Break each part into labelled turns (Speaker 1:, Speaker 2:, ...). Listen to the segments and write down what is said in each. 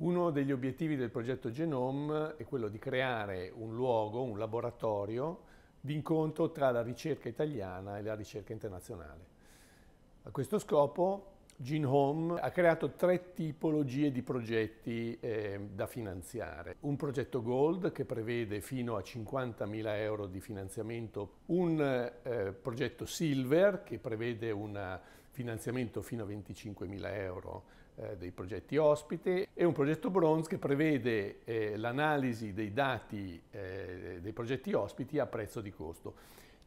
Speaker 1: Uno degli obiettivi del progetto Genome è quello di creare un luogo, un laboratorio di incontro tra la ricerca italiana e la ricerca internazionale. A questo scopo Genome ha creato tre tipologie di progetti eh, da finanziare. Un progetto Gold che prevede fino a 50.000 euro di finanziamento, un eh, progetto Silver che prevede un eh, finanziamento fino a 25.000 euro eh, dei progetti ospite e un progetto bronze che prevede eh, l'analisi dei dati eh, dei progetti ospiti a prezzo di costo.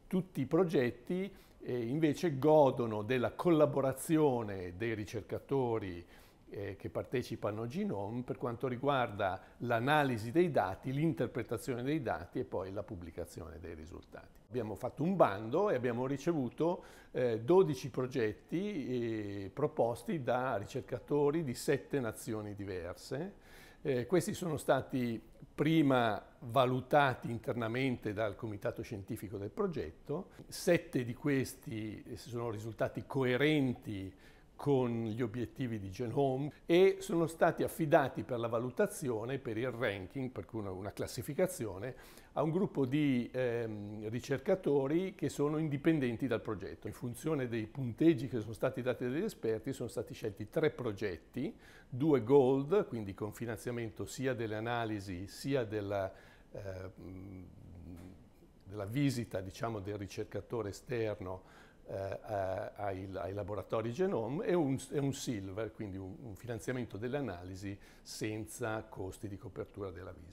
Speaker 1: Tutti i progetti eh, invece godono della collaborazione dei ricercatori eh, che partecipano a Genome per quanto riguarda l'analisi dei dati, l'interpretazione dei dati e poi la pubblicazione dei risultati. Abbiamo fatto un bando e abbiamo ricevuto eh, 12 progetti eh, proposti da ricercatori di 7 nazioni diverse. Eh, questi sono stati prima valutati internamente dal comitato scientifico del progetto, sette di questi eh, sono risultati coerenti con gli obiettivi di Genome e sono stati affidati per la valutazione, per il ranking, per cui una, classificazione, a un gruppo di ehm, ricercatori che sono indipendenti dal progetto. In funzione dei punteggi che sono stati dati dagli esperti sono stati scelti tre progetti, due gold, quindi con finanziamento sia delle analisi sia della... Eh, della visita diciamo, del ricercatore esterno eh, eh, ai, ai, laboratori Genome e un, e un silver, quindi un, un finanziamento delle analisi senza costi di copertura della visita.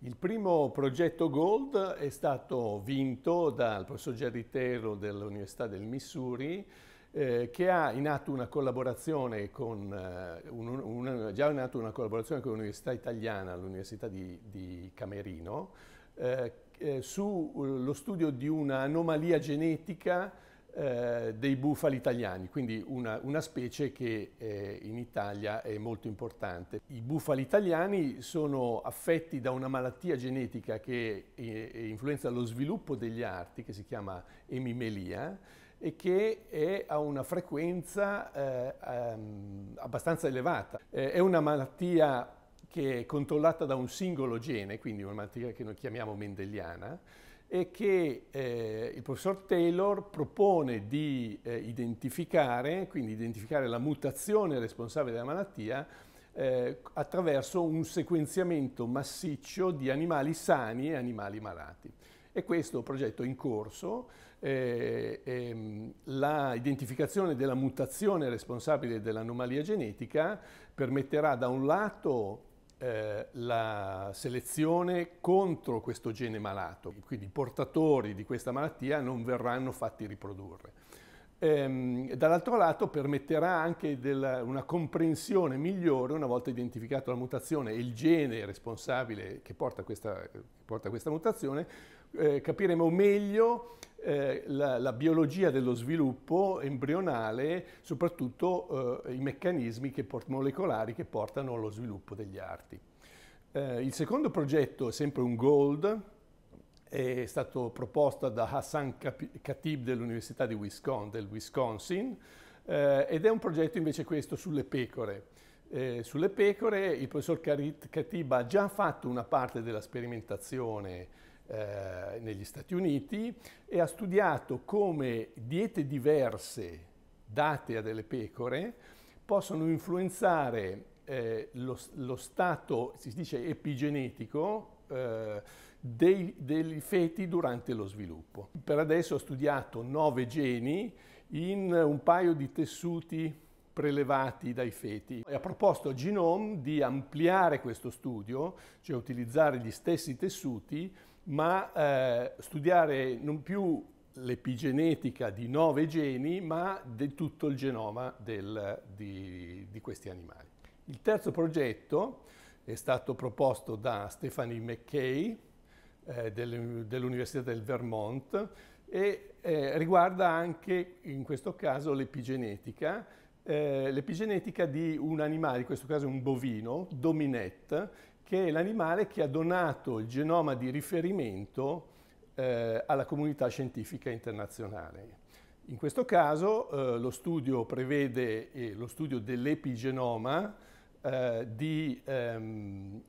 Speaker 1: Il primo progetto Gold è stato vinto dal professor Jerry Tero dell'Università del Missouri eh, che ha in atto una collaborazione con, eh, un, un, già in atto una collaborazione con l'Università Italiana, l'Università di, di, Camerino, eh, eh sullo studio di un'anomalia genetica eh, dei bufali italiani, quindi una, una specie che eh, in Italia è molto importante. I bufali italiani sono affetti da una malattia genetica che eh, eh influenza lo sviluppo degli arti, che si chiama emimelia, e che è, a una frequenza um, abbastanza elevata. è una malattia che è controllata da un singolo gene, quindi una malattia che noi chiamiamo mendeliana, è che eh, il professor Taylor propone di eh, identificare, quindi identificare la mutazione responsabile della malattia eh, attraverso un sequenziamento massiccio di animali sani e animali malati. E questo è progetto in corso, eh, ehm, la identificazione della mutazione responsabile dell'anomalia genetica permetterà da un lato eh, la selezione contro questo gene malato, quindi i portatori di questa malattia non verranno fatti riprodurre. Ehm, dall'altro lato permetterà anche della, una comprensione migliore una volta identificata la mutazione e il gene responsabile che porta questa, che porta questa mutazione, eh, capiremo meglio eh, la, la, biologia dello sviluppo embrionale, soprattutto eh, i meccanismi che molecolari che portano allo sviluppo degli arti. Eh, il secondo progetto è sempre un GOLD, è stato proposto da Hassan Khatib dell'Università Wisconsin, del Wisconsin eh, ed è un progetto invece questo sulle pecore. Eh, sulle pecore il professor Khatib ha già fatto una parte della sperimentazione eh, negli Stati Uniti e ha studiato come diete diverse date a delle pecore possono influenzare eh, lo, lo, stato, si dice epigenetico, eh, dei, dei feti durante lo sviluppo. Per adesso ho studiato nove geni in un paio di tessuti prelevati dai feti. E ha proposto a Genome di ampliare questo studio, cioè utilizzare gli stessi tessuti, ma eh, studiare non più l'epigenetica di nove geni, ma di tutto il genoma del, di, di questi animali. Il terzo progetto è stato proposto da Stephanie McKay, eh, dell'Università del Vermont e eh, riguarda anche in questo caso l'epigenetica, eh, l'epigenetica di un animale, in questo caso un bovino, Dominette, che è l'animale che ha donato il genoma di riferimento eh, alla comunità scientifica internazionale. In questo caso eh, lo studio prevede eh, lo studio dell'epigenoma eh, di ehm,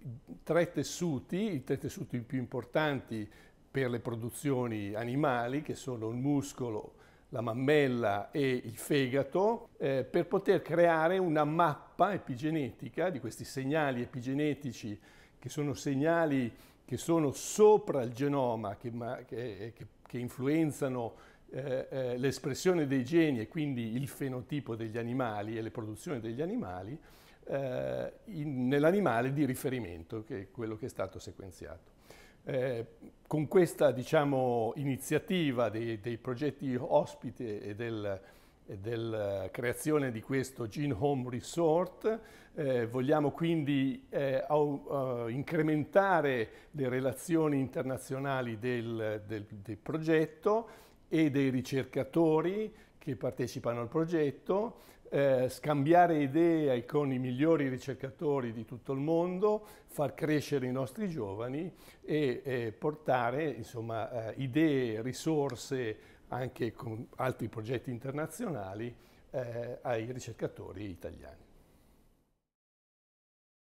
Speaker 1: tre tessuti, i tre tessuti più importanti per le produzioni animali, che sono il muscolo, la mammella e il fegato, eh, per poter creare una mappa epigenetica di questi segnali epigenetici che sono segnali che sono sopra il genoma, che, ma, che, eh, che, che influenzano eh, eh, l'espressione dei geni e quindi il fenotipo degli animali e le produzioni degli animali, eh, nell'animale di riferimento, che è quello che è stato sequenziato. Eh, con questa diciamo, iniziativa dei, dei, progetti ospite e del, della eh, creazione di questo Gene Home Resort. Eh, vogliamo quindi eh, au, uh, incrementare le relazioni internazionali del, del, del progetto e dei ricercatori che partecipano al progetto, eh, scambiare idee con i migliori ricercatori di tutto il mondo, far crescere i nostri giovani e eh, portare insomma, eh, idee, risorse anche con altri progetti internazionali eh, ai ricercatori italiani.